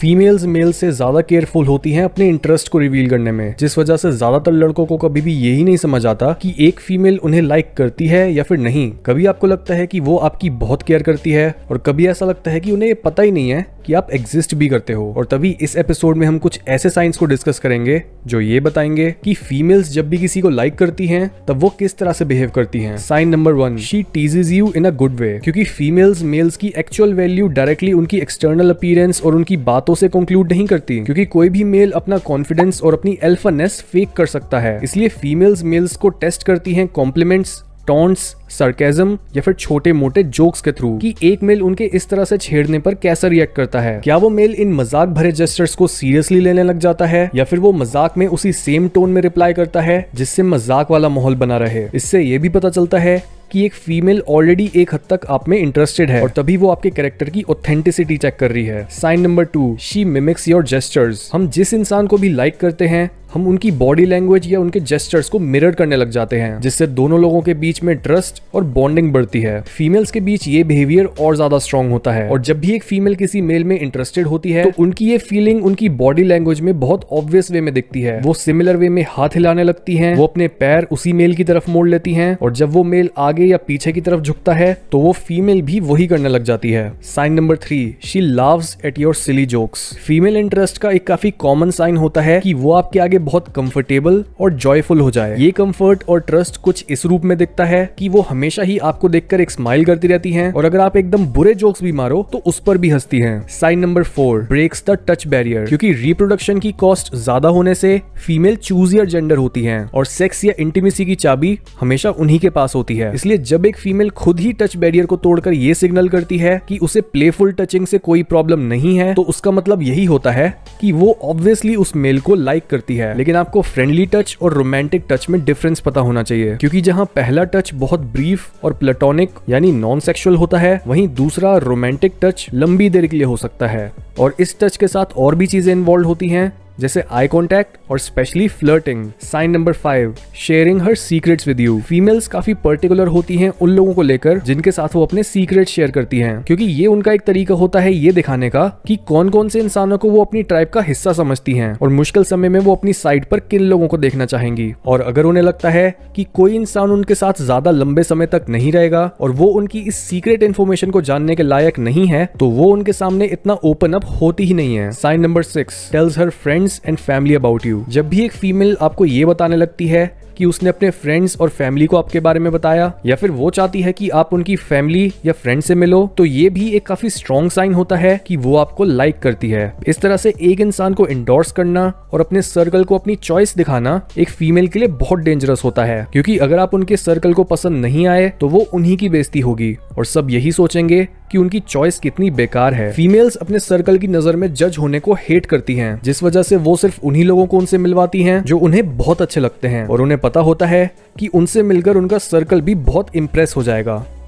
females mail से ज्यादा careful होती हैं अपने इंटरेस्ट को रिवील करने में जिस वजह से ज्यादातर लड़कों को कभी भी यही नहीं समझ आता कि एक फीमेल उन्हें लाइक करती है या फिर नहीं कभी आपको लगता है कि वो आपकी बहुत केयर करती है और कभी ऐसा लगता है कि उन्हें पता ही नहीं है कि आप एग्जिस्ट भी करते हो और तभी इस एपिसोड में हम कुछ ऐसे साइंस को डिस्कस करेंगे जो ये बताएंगे कि फीमेल्स जब भी किसी को लाइक करती हैं तब वो किस तरह से बिहेव करती हैं sign number one she teases you in a good way क्योंकि फीमेल्स मेल्स की एक्चुअल वैल्यू डायरेक्टली उनकी एक्सटर्नल अपीयरेंस और उनकी बातों बातों से कंक्लूड नहीं करती क्योंकि कोई भी मेल अपना कॉन्फिडेंस और अपनी एल्फानेस फेक कर सकता है इसलिए फीमेल्स मेल्स को टेस्ट करती हैं कॉम्प्लीमेंट्स टॉन्ट्स सरकेजम या फिर छोटे मोटे जोक्स के थ्रू कि एक मेल उनके इस तरह से छेड़ने पर कैसा रिएक्ट करता है क्या वो मेल इन मजाक भरे जेस्टर्स को सीरियसली लेने लग जाता है या फिर वो मजाक में उसी सेम टोन में रिप्लाई करता है जिससे मजाक वाला माहौल बना रहे इससे ये भी पता चलता है कि एक फीमेल ऑलरेडी एक हद तक आप में इंटरेस्टेड है और तभी वो आपके कैरेक्टर की ऑथेंटिसिटी चेक कर रही है sign number two she mimics your gestures हम जिस इंसान को भी लाइक करते हैं हम उनकी बॉडी लैंग्वेज या उनके जेस्टर्स को मिरर करने लग जाते हैं जिससे दोनों लोगों के बीच में ट्रस्ट और बॉन्डिंग बढ़ती है फीमेल्स के बीच ये बिहेवियर और ज्यादा स्ट्रॉन्ग होता है और जब भी एक फीमेल किसी मेल में इंटरेस्टेड होती है तो उनकी ये फीलिंग उनकी बॉडी लैंग्वेज में बहुत ऑब्वियस वे में दिखती है वो सिमिलर वे में हाथ हिलाने लगती है वो अपने पैर उसी मेल की तरफ मोड़ लेती है और जब वो मेल आगे या पीछे की तरफ झुकता है तो वो फीमेल भी वही करने लग जाती है sign number three she laughs at your silly jokes female interest का एक काफी कॉमन साइन होता है कि वो आपके आगे बहुत कंफर्टेबल और जॉयफुल हो जाए ये कंफर्ट और ट्रस्ट कुछ इस रूप में दिखता है कि वो हमेशा ही आपको देखकर एक स्माइल करती रहती हैं और अगर आप एकदम बुरे जोक्स भी मारो तो उस पर भी हंसती हैं sign number four breaks the touch barrier क्योंकि रिप्रोडक्शन की कॉस्ट ज्यादा होने से फीमेल चूजियर जेंडर होती है और सेक्स या इंटीमेसी की चाबी हमेशा उन्हीं के पास होती है इसलिए जब एक फीमेल खुद ही टच बैरियर को तोड़कर ये सिग्नल करती है कि उसे प्लेफुल टचिंग से कोई प्रॉब्लम नहीं है तो उसका मतलब यही होता है कि वो ऑब्वियसली उस मेल को लाइक करती है है लेकिन आपको फ्रेंडली टच और रोमांटिक टच में डिफरेंस पता होना चाहिए क्योंकि जहाँ पहला टच बहुत ब्रीफ और प्लेटोनिक यानी नॉन सेक्सुअल होता है वहीं दूसरा रोमांटिक टच लंबी देर के लिए हो सकता है और इस टच के साथ और भी चीजें इन्वॉल्व होती हैं जैसे आई कॉन्टैक्ट और specially flirting sign number five sharing her secrets with you females काफी पर्टिकुलर होती हैं उन लोगों को लेकर जिनके साथ वो अपने सीक्रेट शेयर करती हैं क्योंकि ये उनका एक तरीका होता है ये दिखाने का कि कौन कौन से इंसानों को वो अपनी ट्राइब का हिस्सा समझती हैं और मुश्किल समय में वो अपनी साइड पर किन लोगों को देखना चाहेंगी और अगर उन्हें लगता है कि कोई इंसान उनके साथ ज्यादा लंबे समय तक नहीं रहेगा और वो उनकी इस सीक्रेट इन्फॉर्मेशन को जानने के लायक नहीं है तो वो उनके सामने इतना ओपन अप होती ही नहीं है sign number six tells her friends friends and family about you जब भी एक फीमेल आपको ये बताने लगती है कि उसने अपने फ्रेंड्स और फैमिली को आपके बारे में बताया या फिर वो चाहती है कि आप उनकी फैमिली या फ्रेंड से मिलो तो ये भी एक काफी स्ट्रॉन्ग साइन होता है कि वो आपको लाइक करती है इस तरह से एक इंसान को इंडोर्स करना और अपने सर्कल को अपनी चॉइस दिखाना एक फीमेल के लिए बहुत डेंजरस होता है क्योंकि अगर आप उनके सर्कल को पसंद नहीं आए तो वो उन्हीं की बेजती होगी और सब यही सोचेंगे कि उनकी चॉइस कितनी बेकार है फीमेल्स अपने सर्कल की नजर में जज होने को हेट करती है जिस वजह से वो सिर्फ उन्ही लोगों को उनसे मिलवाती है जो उन्हें बहुत अच्छे लगते हैं और उन्हें पता होता है की उनसे मिलकर उनका सर्कल भी बहुत इम्प्रेस हो जाएगा